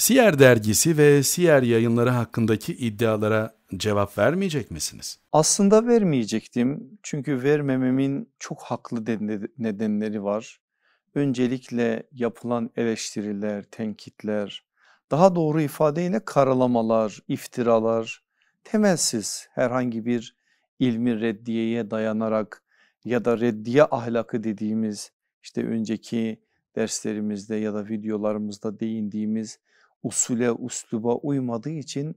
Siyer dergisi ve Siyer yayınları hakkındaki iddialara cevap vermeyecek misiniz? Aslında vermeyecektim. Çünkü vermememin çok haklı nedenleri var. Öncelikle yapılan eleştiriler, tenkitler, daha doğru ifadeyle karalamalar, iftiralar, temelsiz herhangi bir ilmi reddiyeye dayanarak ya da reddiye ahlakı dediğimiz işte önceki derslerimizde ya da videolarımızda değindiğimiz usule usluba uymadığı için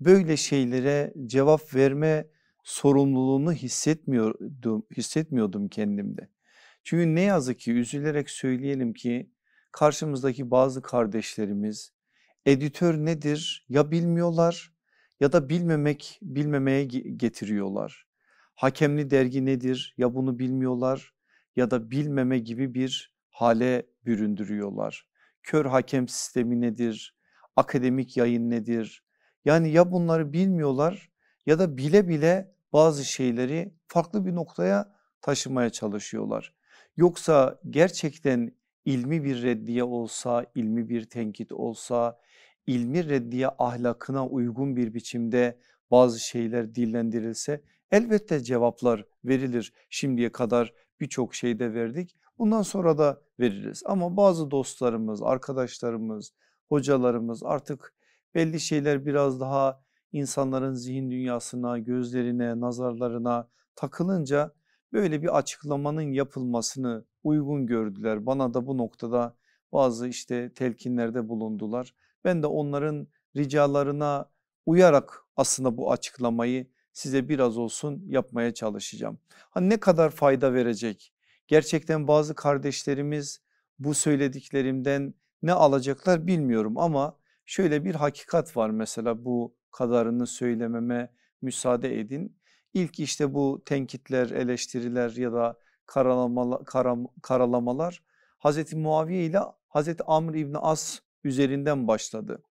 böyle şeylere cevap verme sorumluluğunu hissetmiyordum, hissetmiyordum kendimde. Çünkü ne yazık ki üzülerek söyleyelim ki karşımızdaki bazı kardeşlerimiz editör nedir ya bilmiyorlar ya da bilmemek bilmemeye getiriyorlar. Hakemli dergi nedir ya bunu bilmiyorlar ya da bilmeme gibi bir hale büründürüyorlar. Kör hakem sistemi nedir? akademik yayın nedir? Yani ya bunları bilmiyorlar ya da bile bile bazı şeyleri farklı bir noktaya taşımaya çalışıyorlar. Yoksa gerçekten ilmi bir reddiye olsa, ilmi bir tenkit olsa, ilmi reddiye ahlakına uygun bir biçimde bazı şeyler dillendirilse elbette cevaplar verilir. Şimdiye kadar birçok şeyde verdik. Bundan sonra da veririz ama bazı dostlarımız, arkadaşlarımız, hocalarımız artık belli şeyler biraz daha insanların zihin dünyasına, gözlerine, nazarlarına takılınca böyle bir açıklamanın yapılmasını uygun gördüler. Bana da bu noktada bazı işte telkinlerde bulundular. Ben de onların ricalarına uyarak aslında bu açıklamayı size biraz olsun yapmaya çalışacağım. Hani ne kadar fayda verecek? Gerçekten bazı kardeşlerimiz bu söylediklerimden ne alacaklar bilmiyorum ama şöyle bir hakikat var mesela bu kadarını söylememe müsaade edin. İlk işte bu tenkitler, eleştiriler ya da karalamalar, karalamalar Hazreti Muaviye ile Hazreti Amr İbni As üzerinden başladı.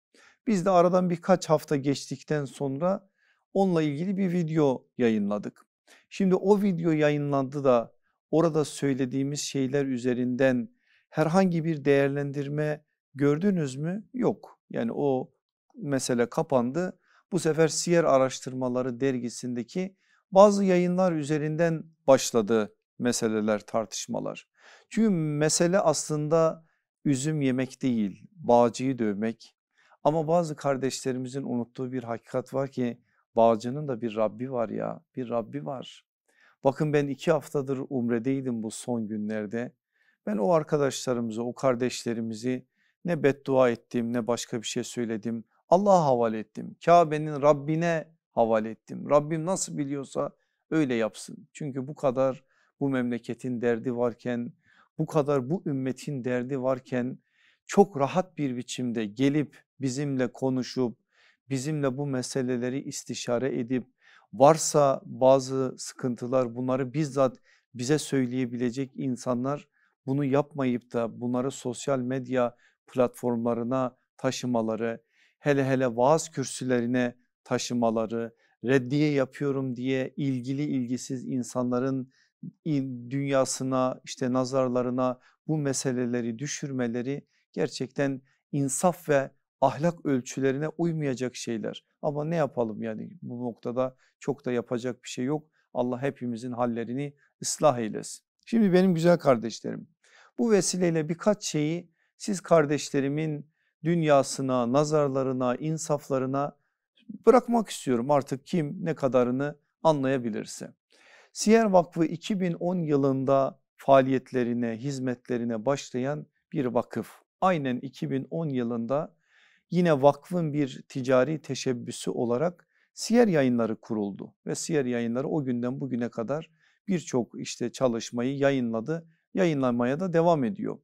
Biz de aradan birkaç hafta geçtikten sonra onunla ilgili bir video yayınladık. Şimdi o video yayınlandı da orada söylediğimiz şeyler üzerinden herhangi bir değerlendirme gördünüz mü? Yok. Yani o mesele kapandı. Bu sefer Siyer Araştırmaları dergisindeki bazı yayınlar üzerinden başladı meseleler, tartışmalar. Çünkü mesele aslında üzüm yemek değil, bağcıyı dövmek. Ama bazı kardeşlerimizin unuttuğu bir hakikat var ki bağcının da bir Rabbi var ya, bir Rabbi var. Bakın ben iki haftadır umredeydim bu son günlerde. Ben o arkadaşlarımızı, o kardeşlerimizi ne beddua ettim ne başka bir şey söyledim. Allah'a havale ettim. Kabe'nin Rabbine havale ettim. Rabbim nasıl biliyorsa öyle yapsın. Çünkü bu kadar bu memleketin derdi varken, bu kadar bu ümmetin derdi varken çok rahat bir biçimde gelip bizimle konuşup bizimle bu meseleleri istişare edip varsa bazı sıkıntılar bunları bizzat bize söyleyebilecek insanlar bunu yapmayıp da bunları sosyal medya platformlarına taşımaları, hele hele vaaz kürsülerine taşımaları, reddiye yapıyorum diye ilgili ilgisiz insanların dünyasına işte nazarlarına bu meseleleri düşürmeleri gerçekten insaf ve ahlak ölçülerine uymayacak şeyler. Ama ne yapalım yani bu noktada çok da yapacak bir şey yok. Allah hepimizin hallerini ıslah eylesin. Şimdi benim güzel kardeşlerim bu vesileyle birkaç şeyi siz kardeşlerimin dünyasına, nazarlarına, insaflarına bırakmak istiyorum artık kim ne kadarını anlayabilirse. Siyer Vakfı 2010 yılında faaliyetlerine, hizmetlerine başlayan bir vakıf. Aynen 2010 yılında yine vakfın bir ticari teşebbüsü olarak Siyer Yayınları kuruldu ve Siyer Yayınları o günden bugüne kadar birçok işte çalışmayı yayınladı yayınlanmaya da devam ediyor.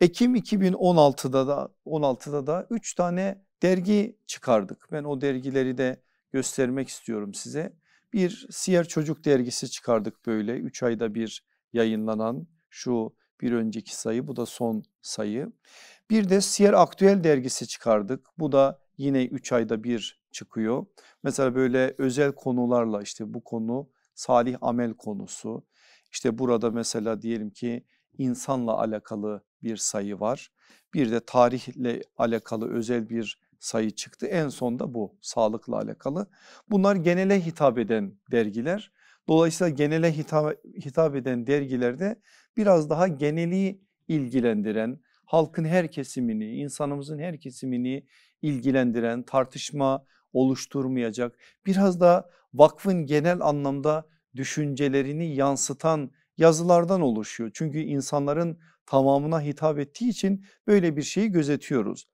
Ekim 2016'da da 16'da da 3 tane dergi çıkardık. Ben o dergileri de göstermek istiyorum size. Bir Siyer Çocuk dergisi çıkardık böyle 3 ayda bir yayınlanan şu bir önceki sayı bu da son sayı. Bir de Siyer Aktüel dergisi çıkardık. Bu da yine 3 ayda bir çıkıyor. Mesela böyle özel konularla işte bu konu salih amel konusu, işte burada mesela diyelim ki insanla alakalı bir sayı var. Bir de tarihle alakalı özel bir sayı çıktı. En son da bu sağlıkla alakalı. Bunlar genele hitap eden dergiler. Dolayısıyla genele hitap, hitap eden dergilerde biraz daha geneli ilgilendiren, halkın her kesimini, insanımızın her kesimini ilgilendiren, tartışma oluşturmayacak, biraz da vakfın genel anlamda düşüncelerini yansıtan yazılardan oluşuyor. Çünkü insanların tamamına hitap ettiği için böyle bir şeyi gözetiyoruz.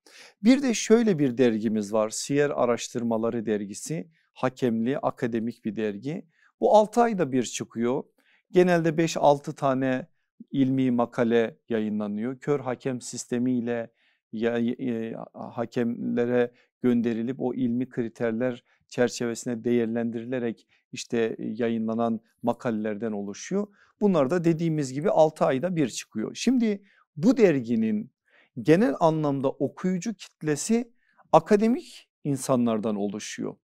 Bir de şöyle bir dergimiz var Siyer Araştırmaları Dergisi hakemli akademik bir dergi. Bu 6 ayda bir çıkıyor. Genelde 5-6 tane ilmi makale yayınlanıyor. Kör hakem sistemiyle ya, e, e, hakemlere gönderilip o ilmi kriterler çerçevesine değerlendirilerek işte e, yayınlanan makalelerden oluşuyor. Bunlar da dediğimiz gibi 6 ayda bir çıkıyor. Şimdi bu derginin genel anlamda okuyucu kitlesi akademik insanlardan oluşuyor.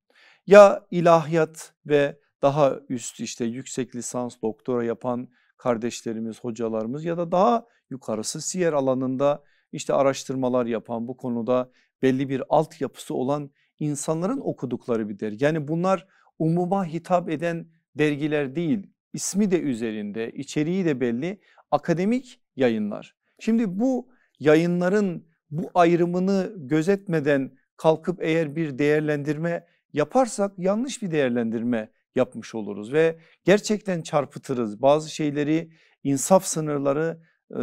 Ya ilahiyat ve daha üst işte yüksek lisans doktora yapan kardeşlerimiz, hocalarımız ya da daha yukarısı siyer alanında işte araştırmalar yapan bu konuda belli bir altyapısı olan insanların okudukları bir dergi. Yani bunlar umuma hitap eden dergiler değil ismi de üzerinde içeriği de belli akademik yayınlar. Şimdi bu yayınların bu ayrımını gözetmeden kalkıp eğer bir değerlendirme yaparsak yanlış bir değerlendirme yapmış oluruz ve gerçekten çarpıtırız. Bazı şeyleri insaf sınırları e,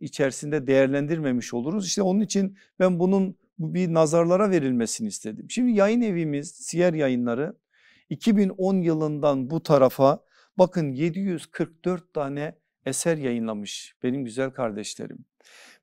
içerisinde değerlendirmemiş oluruz. İşte onun için ben bunun bir nazarlara verilmesini istedim. Şimdi yayın evimiz Siyer Yayınları 2010 yılından bu tarafa bakın 744 tane eser yayınlamış benim güzel kardeşlerim.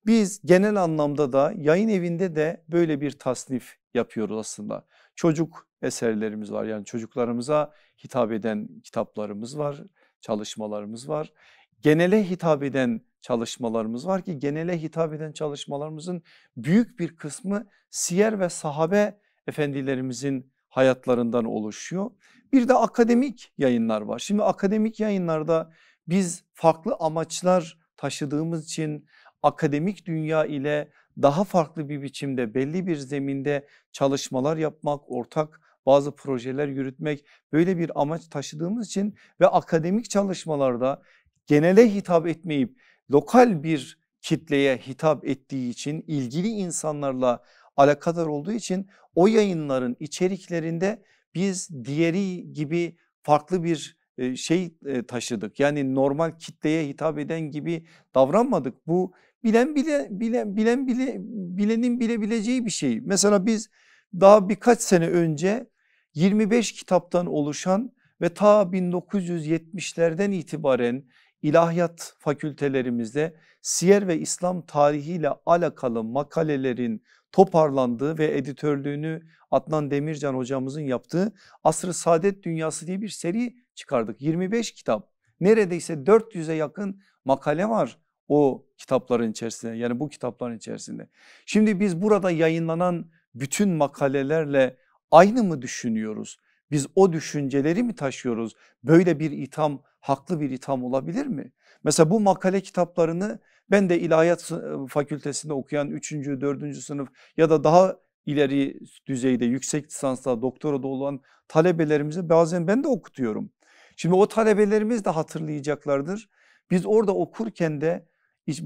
Biz genel anlamda da yayın evinde de böyle bir tasnif yapıyoruz aslında. Çocuk eserlerimiz var yani çocuklarımıza hitap eden kitaplarımız var, çalışmalarımız var. Genele hitap eden çalışmalarımız var ki genele hitap eden çalışmalarımızın büyük bir kısmı siyer ve sahabe efendilerimizin hayatlarından oluşuyor. Bir de akademik yayınlar var. Şimdi akademik yayınlarda biz farklı amaçlar taşıdığımız için akademik dünya ile daha farklı bir biçimde belli bir zeminde çalışmalar yapmak, ortak bazı projeler yürütmek böyle bir amaç taşıdığımız için ve akademik çalışmalarda genele hitap etmeyip lokal bir kitleye hitap ettiği için ilgili insanlarla alakadar olduğu için o yayınların içeriklerinde biz diğeri gibi farklı bir e, şey e, taşıdık. Yani normal kitleye hitap eden gibi davranmadık. Bu bilen bile bilen bilen bile bilenin bilebileceği bir şey. Mesela biz daha birkaç sene önce 25 kitaptan oluşan ve ta 1970'lerden itibaren ilahiyat fakültelerimizde siyer ve İslam tarihiyle alakalı makalelerin toparlandığı ve editörlüğünü Adnan Demircan hocamızın yaptığı Asr-ı Saadet Dünyası diye bir seri çıkardık. 25 kitap neredeyse 400'e yakın makale var o kitapların içerisinde yani bu kitapların içerisinde. Şimdi biz burada yayınlanan bütün makalelerle aynı mı düşünüyoruz? Biz o düşünceleri mi taşıyoruz? Böyle bir itham haklı bir itham olabilir mi? Mesela bu makale kitaplarını ben de ilahiyat fakültesinde okuyan 3. 4. sınıf ya da daha ileri düzeyde yüksek lisansta doktora da olan talebelerimize bazen ben de okutuyorum. Şimdi o talebelerimiz de hatırlayacaklardır. Biz orada okurken de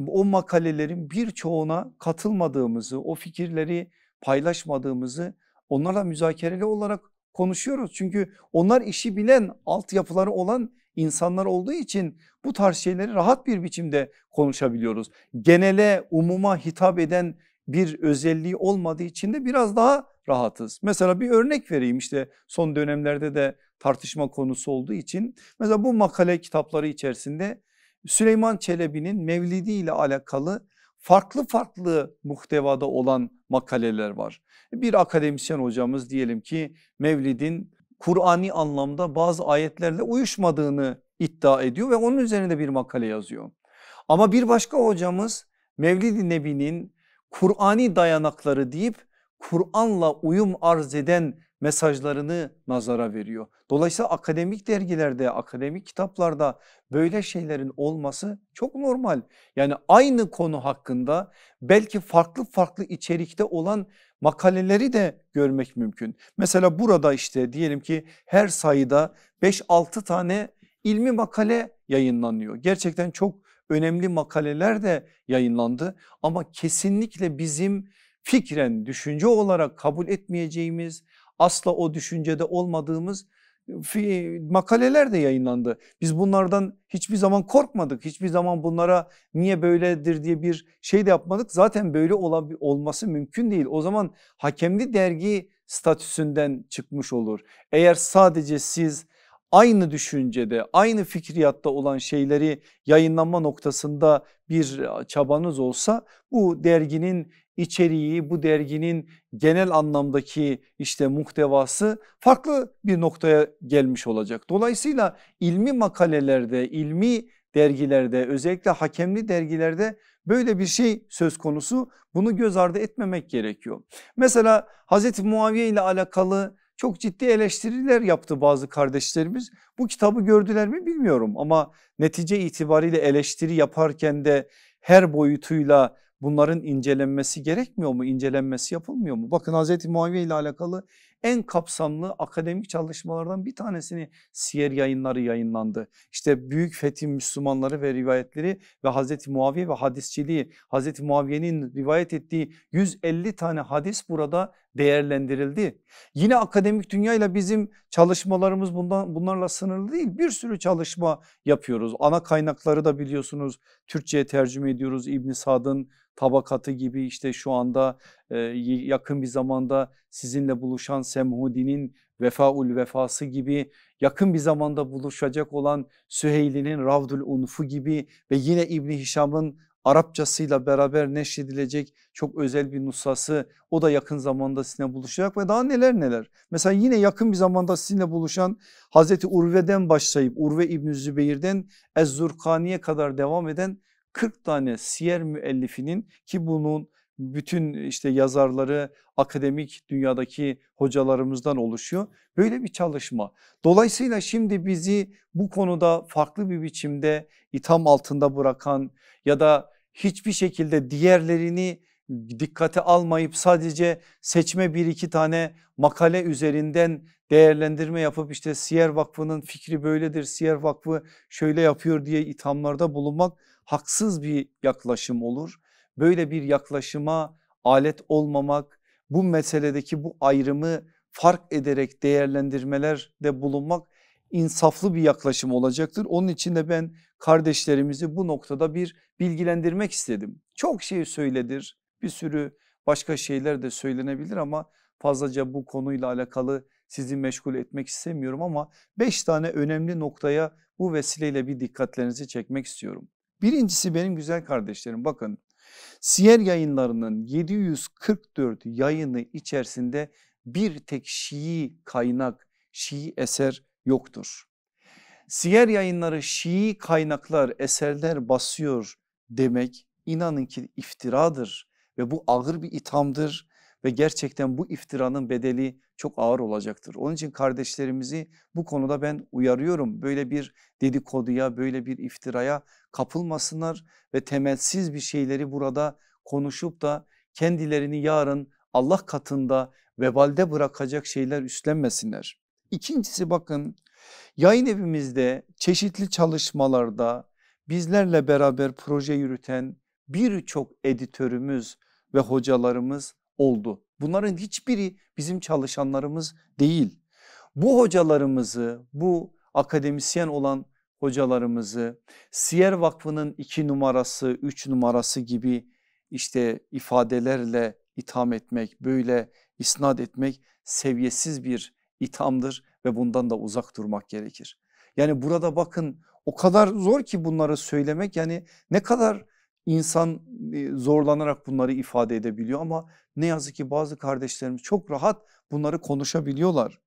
o makalelerin birçoğuna katılmadığımızı, o fikirleri paylaşmadığımızı onlarla müzakereli olarak konuşuyoruz. Çünkü onlar işi bilen altyapıları olan insanlar olduğu için bu tarz şeyleri rahat bir biçimde konuşabiliyoruz. Genele umuma hitap eden bir özelliği olmadığı için de biraz daha rahatız. Mesela bir örnek vereyim işte son dönemlerde de tartışma konusu olduğu için. Mesela bu makale kitapları içerisinde Süleyman Çelebi'nin Mevlidi ile alakalı farklı farklı muhtevada olan makaleler var. Bir akademisyen hocamız diyelim ki Mevlid'in Kur'ani anlamda bazı ayetlerle uyuşmadığını iddia ediyor ve onun üzerine bir makale yazıyor. Ama bir başka hocamız Mevlid-i Nebi'nin Kur'ani dayanakları deyip Kur'an'la uyum arz eden mesajlarını nazara veriyor. Dolayısıyla akademik dergilerde, akademik kitaplarda böyle şeylerin olması çok normal. Yani aynı konu hakkında belki farklı farklı içerikte olan makaleleri de görmek mümkün. Mesela burada işte diyelim ki her sayıda 5-6 tane ilmi makale yayınlanıyor. Gerçekten çok önemli makaleler de yayınlandı ama kesinlikle bizim fikren düşünce olarak kabul etmeyeceğimiz asla o düşüncede olmadığımız e, makaleler de yayınlandı. Biz bunlardan hiçbir zaman korkmadık. Hiçbir zaman bunlara niye böyledir diye bir şey de yapmadık. Zaten böyle olması mümkün değil. O zaman hakemli dergi statüsünden çıkmış olur. Eğer sadece siz aynı düşüncede aynı fikriyatta olan şeyleri yayınlanma noktasında bir e, çabanız olsa bu derginin içeriği bu derginin genel anlamdaki işte muhtevası farklı bir noktaya gelmiş olacak. Dolayısıyla ilmi makalelerde, ilmi dergilerde özellikle hakemli dergilerde böyle bir şey söz konusu bunu göz ardı etmemek gerekiyor. Mesela Hazreti Muaviye ile alakalı çok ciddi eleştiriler yaptı bazı kardeşlerimiz. Bu kitabı gördüler mi bilmiyorum ama netice itibariyle eleştiri yaparken de her boyutuyla bunların incelenmesi gerekmiyor mu? İncelenmesi yapılmıyor mu? Bakın Hazreti Muaviye ile alakalı en kapsamlı akademik çalışmalardan bir tanesini Siyer yayınları yayınlandı. İşte Büyük Fetih Müslümanları ve rivayetleri ve Hazreti Muaviye ve hadisçiliği Hazreti Muaviye'nin rivayet ettiği 150 tane hadis burada değerlendirildi. Yine akademik dünyayla bizim çalışmalarımız bundan, bunlarla sınırlı değil bir sürü çalışma yapıyoruz. Ana kaynakları da biliyorsunuz Türkçe'ye tercüme ediyoruz İbn Sad'ın tabakatı gibi işte şu anda e, yakın bir zamanda sizinle buluşan Semhudi'nin Vefaul Vefası gibi yakın bir zamanda buluşacak olan Süheyli'nin Ravdul Unfu gibi ve yine İbni Hişam'ın Arapçasıyla beraber neşredilecek çok özel bir nusası o da yakın zamanda sizinle buluşacak ve daha neler neler. Mesela yine yakın bir zamanda sizinle buluşan Hazreti Urve'den başlayıp Urve İbn Zübeyir'den Ez-Zurkani'ye kadar devam eden 40 tane siyer müellifinin ki bunun bütün işte yazarları akademik dünyadaki hocalarımızdan oluşuyor. Böyle bir çalışma. Dolayısıyla şimdi bizi bu konuda farklı bir biçimde itham altında bırakan ya da hiçbir şekilde diğerlerini dikkate almayıp sadece seçme bir iki tane makale üzerinden değerlendirme yapıp işte Siyer Vakfı'nın fikri böyledir, Siyer Vakfı şöyle yapıyor diye ithamlarda bulunmak haksız bir yaklaşım olur böyle bir yaklaşıma alet olmamak, bu meseledeki bu ayrımı fark ederek değerlendirmelerde bulunmak insaflı bir yaklaşım olacaktır. Onun için de ben kardeşlerimizi bu noktada bir bilgilendirmek istedim. Çok şey söyledir. bir sürü başka şeyler de söylenebilir ama fazlaca bu konuyla alakalı sizi meşgul etmek istemiyorum ama beş tane önemli noktaya bu vesileyle bir dikkatlerinizi çekmek istiyorum. Birincisi benim güzel kardeşlerim bakın Siyer yayınlarının 744 yayını içerisinde bir tek Şii kaynak, Şii eser yoktur. Siyer yayınları Şii kaynaklar eserler basıyor demek inanın ki iftiradır ve bu ağır bir ithamdır ve gerçekten bu iftiranın bedeli çok ağır olacaktır. Onun için kardeşlerimizi bu konuda ben uyarıyorum. Böyle bir dedikoduya, böyle bir iftiraya kapılmasınlar ve temelsiz bir şeyleri burada konuşup da kendilerini yarın Allah katında vebalde bırakacak şeyler üstlenmesinler. İkincisi bakın yayın evimizde çeşitli çalışmalarda bizlerle beraber proje yürüten birçok editörümüz ve hocalarımız oldu. Bunların hiçbiri bizim çalışanlarımız değil. Bu hocalarımızı, bu akademisyen olan hocalarımızı Siyer Vakfı'nın iki numarası, üç numarası gibi işte ifadelerle itham etmek, böyle isnat etmek seviyesiz bir ithamdır ve bundan da uzak durmak gerekir. Yani burada bakın o kadar zor ki bunları söylemek yani ne kadar İnsan e, zorlanarak bunları ifade edebiliyor ama ne yazık ki bazı kardeşlerimiz çok rahat bunları konuşabiliyorlar.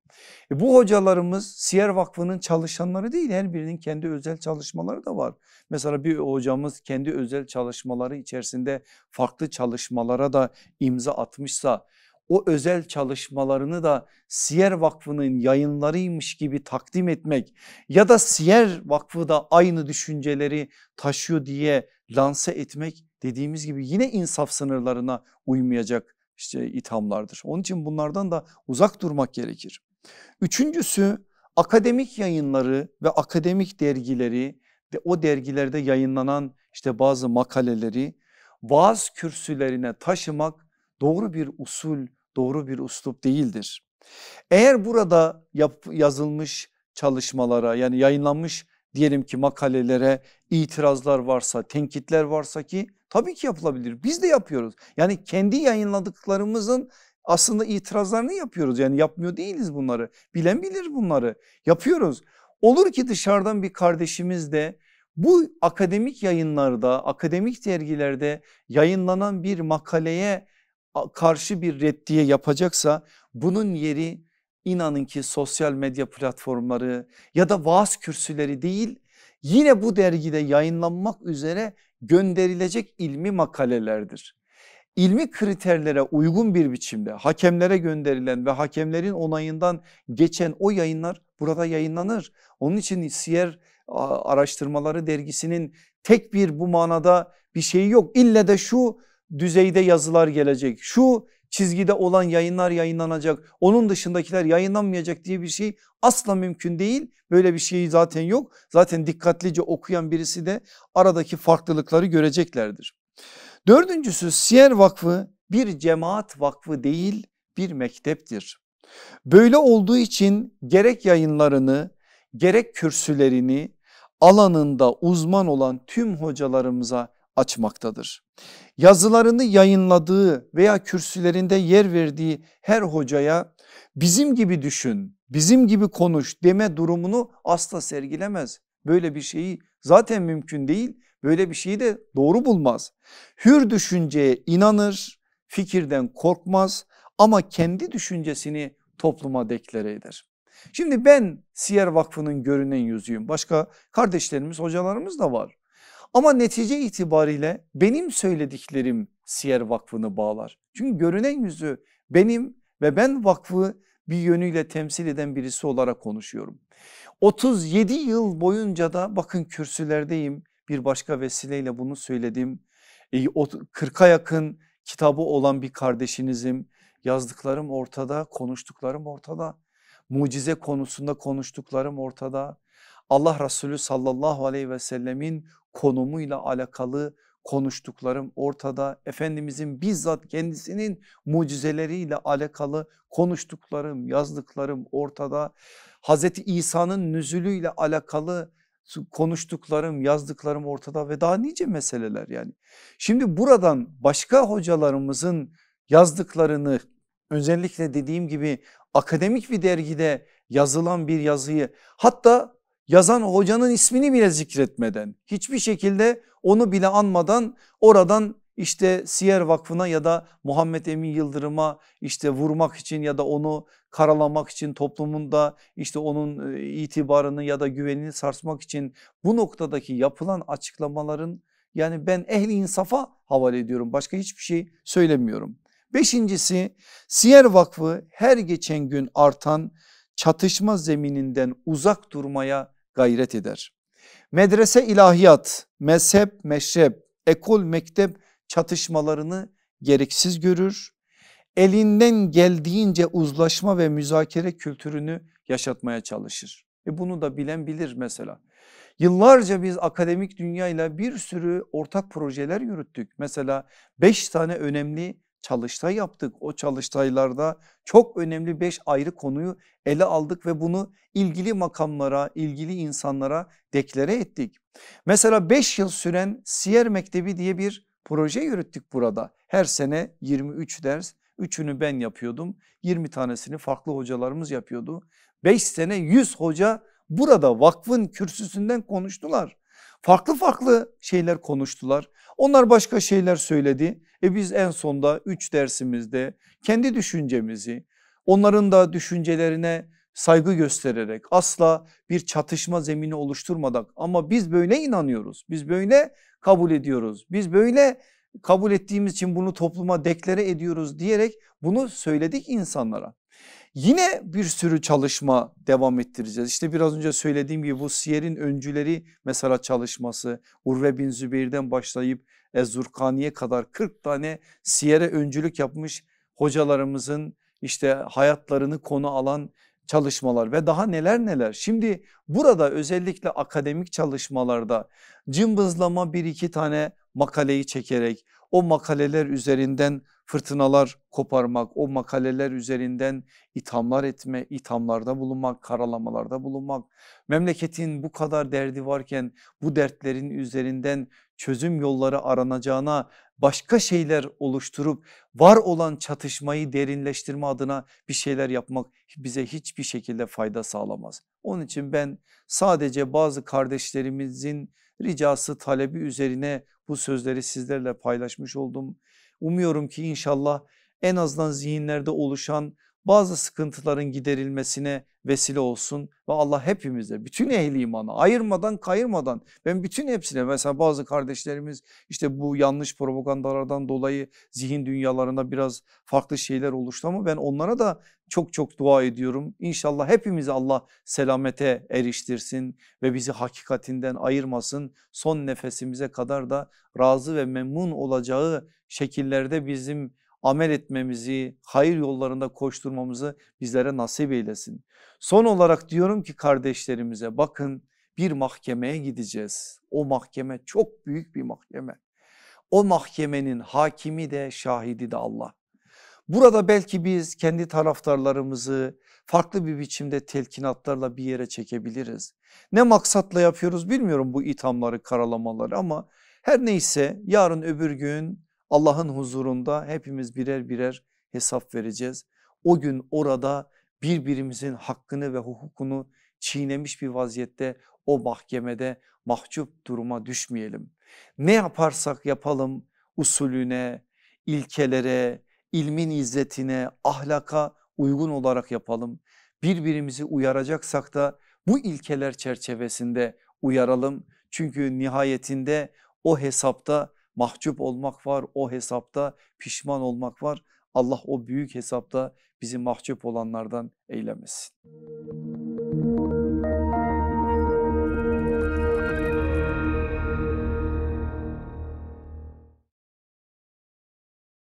E bu hocalarımız Siyer Vakfı'nın çalışanları değil her birinin kendi özel çalışmaları da var. Mesela bir hocamız kendi özel çalışmaları içerisinde farklı çalışmalara da imza atmışsa o özel çalışmalarını da Siyer Vakfı'nın yayınlarıymış gibi takdim etmek ya da Siyer Vakfı da aynı düşünceleri taşıyor diye lanse etmek dediğimiz gibi yine insaf sınırlarına uymayacak işte ithamlardır. Onun için bunlardan da uzak durmak gerekir. Üçüncüsü akademik yayınları ve akademik dergileri ve o dergilerde yayınlanan işte bazı makaleleri vaaz kürsülerine taşımak doğru bir usul, doğru bir uslup değildir. Eğer burada yap, yazılmış çalışmalara yani yayınlanmış diyelim ki makalelere itirazlar varsa, tenkitler varsa ki tabii ki yapılabilir. Biz de yapıyoruz. Yani kendi yayınladıklarımızın aslında itirazlarını yapıyoruz. Yani yapmıyor değiliz bunları. Bilen bilir bunları. Yapıyoruz. Olur ki dışarıdan bir kardeşimiz de bu akademik yayınlarda, akademik dergilerde yayınlanan bir makaleye karşı bir reddiye yapacaksa bunun yeri inanın ki sosyal medya platformları ya da vaaz kürsüleri değil yine bu dergide yayınlanmak üzere gönderilecek ilmi makalelerdir. İlmi kriterlere uygun bir biçimde hakemlere gönderilen ve hakemlerin onayından geçen o yayınlar burada yayınlanır. Onun için Siyer Araştırmaları dergisinin tek bir bu manada bir şeyi yok. İlle de şu düzeyde yazılar gelecek. Şu çizgide olan yayınlar yayınlanacak onun dışındakiler yayınlanmayacak diye bir şey asla mümkün değil. Böyle bir şey zaten yok zaten dikkatlice okuyan birisi de aradaki farklılıkları göreceklerdir. Dördüncüsü Siyer Vakfı bir cemaat vakfı değil bir mekteptir. Böyle olduğu için gerek yayınlarını gerek kürsülerini alanında uzman olan tüm hocalarımıza açmaktadır. Yazılarını yayınladığı veya kürsülerinde yer verdiği her hocaya bizim gibi düşün, bizim gibi konuş deme durumunu asla sergilemez. Böyle bir şeyi zaten mümkün değil. Böyle bir şeyi de doğru bulmaz. Hür düşünceye inanır, fikirden korkmaz ama kendi düşüncesini topluma deklare eder. Şimdi ben Siyer Vakfı'nın görünen yüzüyüm. Başka kardeşlerimiz, hocalarımız da var. Ama netice itibariyle benim söylediklerim Siyer Vakfı'nı bağlar. Çünkü görünen yüzü benim ve ben vakfı bir yönüyle temsil eden birisi olarak konuşuyorum. 37 yıl boyunca da bakın kürsülerdeyim bir başka vesileyle bunu söyledim. 40'a e, yakın kitabı olan bir kardeşinizim. Yazdıklarım ortada, konuştuklarım ortada. Mucize konusunda konuştuklarım ortada. Allah Resulü sallallahu aleyhi ve sellemin konumuyla alakalı konuştuklarım ortada. Efendimizin bizzat kendisinin mucizeleriyle alakalı konuştuklarım, yazdıklarım ortada. Hazreti İsa'nın nüzülüyle alakalı konuştuklarım, yazdıklarım ortada ve daha nice meseleler yani. Şimdi buradan başka hocalarımızın yazdıklarını özellikle dediğim gibi akademik bir dergide yazılan bir yazıyı hatta yazan hocanın ismini bile zikretmeden hiçbir şekilde onu bile anmadan oradan işte Siyer Vakfı'na ya da Muhammed Emin Yıldırım'a işte vurmak için ya da onu karalamak için toplumun da işte onun e, itibarını ya da güvenini sarsmak için bu noktadaki yapılan açıklamaların yani ben ehli insafa havale ediyorum başka hiçbir şey söylemiyorum. Beşincisi Siyer Vakfı her geçen gün artan çatışma zemininden uzak durmaya gayret eder. Medrese ilahiyat, mezhep, meşrep, ekol, mektep çatışmalarını gereksiz görür. Elinden geldiğince uzlaşma ve müzakere kültürünü yaşatmaya çalışır. E bunu da bilen bilir mesela. Yıllarca biz akademik dünyayla bir sürü ortak projeler yürüttük. Mesela 5 tane önemli çalıştay yaptık. O çalıştaylarda çok önemli beş ayrı konuyu ele aldık ve bunu ilgili makamlara, ilgili insanlara deklere ettik. Mesela beş yıl süren Siyer Mektebi diye bir proje yürüttük burada. Her sene 23 ders, üçünü ben yapıyordum. 20 tanesini farklı hocalarımız yapıyordu. Beş sene 100 hoca burada vakfın kürsüsünden konuştular. Farklı farklı şeyler konuştular. Onlar başka şeyler söyledi. E biz en sonda 3 dersimizde kendi düşüncemizi onların da düşüncelerine saygı göstererek asla bir çatışma zemini oluşturmadak ama biz böyle inanıyoruz. Biz böyle kabul ediyoruz. Biz böyle kabul ettiğimiz için bunu topluma deklere ediyoruz diyerek bunu söyledik insanlara. Yine bir sürü çalışma devam ettireceğiz. İşte biraz önce söylediğim gibi bu siyerin öncüleri mesela çalışması Urve bin Zübeyir'den başlayıp Ezzurkani'ye kadar 40 tane siyere öncülük yapmış hocalarımızın işte hayatlarını konu alan çalışmalar ve daha neler neler. Şimdi burada özellikle akademik çalışmalarda cımbızlama bir iki tane makaleyi çekerek o makaleler üzerinden fırtınalar koparmak, o makaleler üzerinden ithamlar etme, ithamlarda bulunmak, karalamalarda bulunmak, memleketin bu kadar derdi varken bu dertlerin üzerinden çözüm yolları aranacağına başka şeyler oluşturup var olan çatışmayı derinleştirme adına bir şeyler yapmak bize hiçbir şekilde fayda sağlamaz. Onun için ben sadece bazı kardeşlerimizin ricası talebi üzerine bu sözleri sizlerle paylaşmış oldum. Umuyorum ki inşallah en azından zihinlerde oluşan bazı sıkıntıların giderilmesine vesile olsun ve Allah hepimize bütün ehli imana ayırmadan kayırmadan ben bütün hepsine mesela bazı kardeşlerimiz işte bu yanlış propagandalardan dolayı zihin dünyalarında biraz farklı şeyler oluştu ama ben onlara da çok çok dua ediyorum. İnşallah hepimizi Allah selamete eriştirsin ve bizi hakikatinden ayırmasın. Son nefesimize kadar da razı ve memnun olacağı şekillerde bizim amel etmemizi, hayır yollarında koşturmamızı bizlere nasip eylesin. Son olarak diyorum ki kardeşlerimize bakın bir mahkemeye gideceğiz. O mahkeme çok büyük bir mahkeme. O mahkemenin hakimi de şahidi de Allah. Burada belki biz kendi taraftarlarımızı farklı bir biçimde telkinatlarla bir yere çekebiliriz. Ne maksatla yapıyoruz bilmiyorum bu ithamları karalamaları ama her neyse yarın öbür gün Allah'ın huzurunda hepimiz birer birer hesap vereceğiz. O gün orada birbirimizin hakkını ve hukukunu çiğnemiş bir vaziyette o mahkemede mahcup duruma düşmeyelim. Ne yaparsak yapalım usulüne, ilkelere, ilmin izzetine, ahlaka uygun olarak yapalım. Birbirimizi uyaracaksak da bu ilkeler çerçevesinde uyaralım. Çünkü nihayetinde o hesapta mahcup olmak var, o hesapta pişman olmak var. Allah o büyük hesapta bizi mahcup olanlardan eylemesin.